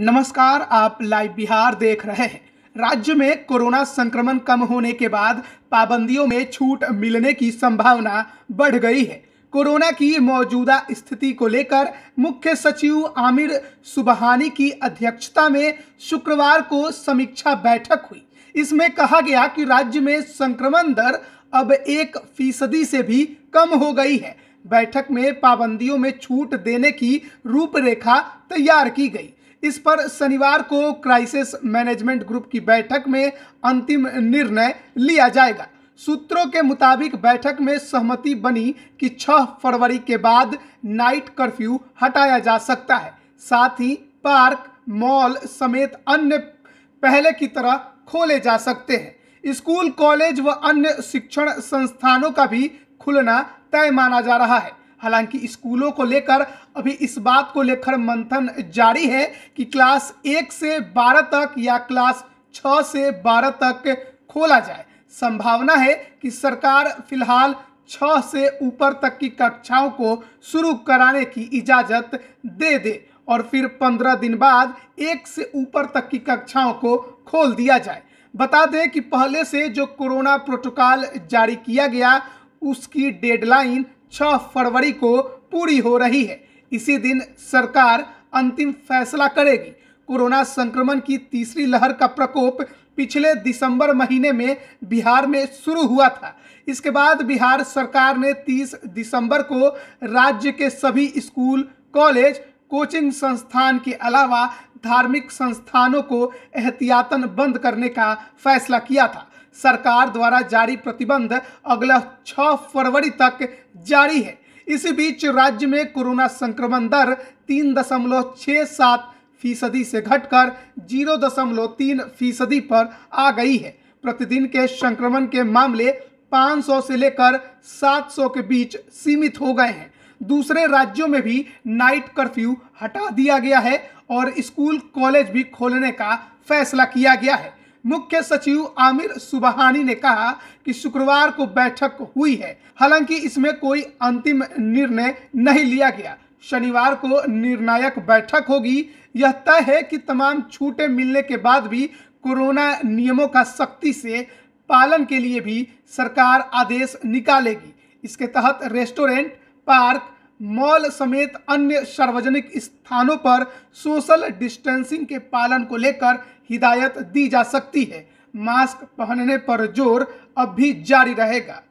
नमस्कार आप लाइव बिहार देख रहे हैं राज्य में कोरोना संक्रमण कम होने के बाद पाबंदियों में छूट मिलने की संभावना बढ़ गई है कोरोना की मौजूदा स्थिति को लेकर मुख्य सचिव आमिर सुबहानी की अध्यक्षता में शुक्रवार को समीक्षा बैठक हुई इसमें कहा गया कि राज्य में संक्रमण दर अब एक फीसदी से भी कम हो गई है बैठक में पाबंदियों में छूट देने की रूपरेखा तैयार की गई इस पर शनिवार को क्राइसिस मैनेजमेंट ग्रुप की बैठक में अंतिम निर्णय लिया जाएगा सूत्रों के मुताबिक बैठक में सहमति बनी कि 6 फरवरी के बाद नाइट कर्फ्यू हटाया जा सकता है साथ ही पार्क मॉल समेत अन्य पहले की तरह खोले जा सकते हैं स्कूल कॉलेज व अन्य शिक्षण संस्थानों का भी खुलना तय माना जा रहा है हालांकि स्कूलों को लेकर अभी इस बात को लेकर मंथन जारी है कि क्लास एक से बारह तक या क्लास छः से बारह तक खोला जाए संभावना है कि सरकार फिलहाल छः से ऊपर तक की कक्षाओं को शुरू कराने की इजाज़त दे दे और फिर पंद्रह दिन बाद एक से ऊपर तक की कक्षाओं को खोल दिया जाए बता दें कि पहले से जो कोरोना प्रोटोकॉल जारी किया गया उसकी डेडलाइन 6 फरवरी को पूरी हो रही है इसी दिन सरकार अंतिम फैसला करेगी कोरोना संक्रमण की तीसरी लहर का प्रकोप पिछले दिसंबर महीने में बिहार में शुरू हुआ था इसके बाद बिहार सरकार ने 30 दिसंबर को राज्य के सभी स्कूल कॉलेज कोचिंग संस्थान के अलावा धार्मिक संस्थानों को एहतियातन बंद करने का फैसला किया था सरकार द्वारा जारी प्रतिबंध अगला छः फरवरी तक जारी है इसी बीच राज्य में कोरोना संक्रमण दर तीन दशमलव छः सात फीसदी से घटकर जीरो दशमलव तीन फीसदी पर आ गई है प्रतिदिन के संक्रमण के मामले 500 से लेकर 700 के बीच सीमित हो गए हैं दूसरे राज्यों में भी नाइट कर्फ्यू हटा दिया गया है और स्कूल कॉलेज भी खोलने का फैसला किया गया है मुख्य सचिव आमिर सुबहानी ने कहा कि शुक्रवार को बैठक हुई है हालांकि इसमें कोई अंतिम निर्णय नहीं लिया गया शनिवार को निर्णायक बैठक होगी यह तय है कि तमाम छूटें मिलने के बाद भी कोरोना नियमों का सख्ती से पालन के लिए भी सरकार आदेश निकालेगी इसके तहत रेस्टोरेंट पार्क मॉल समेत अन्य सार्वजनिक स्थानों पर सोशल डिस्टेंसिंग के पालन को लेकर हिदायत दी जा सकती है मास्क पहनने पर जोर अब भी जारी रहेगा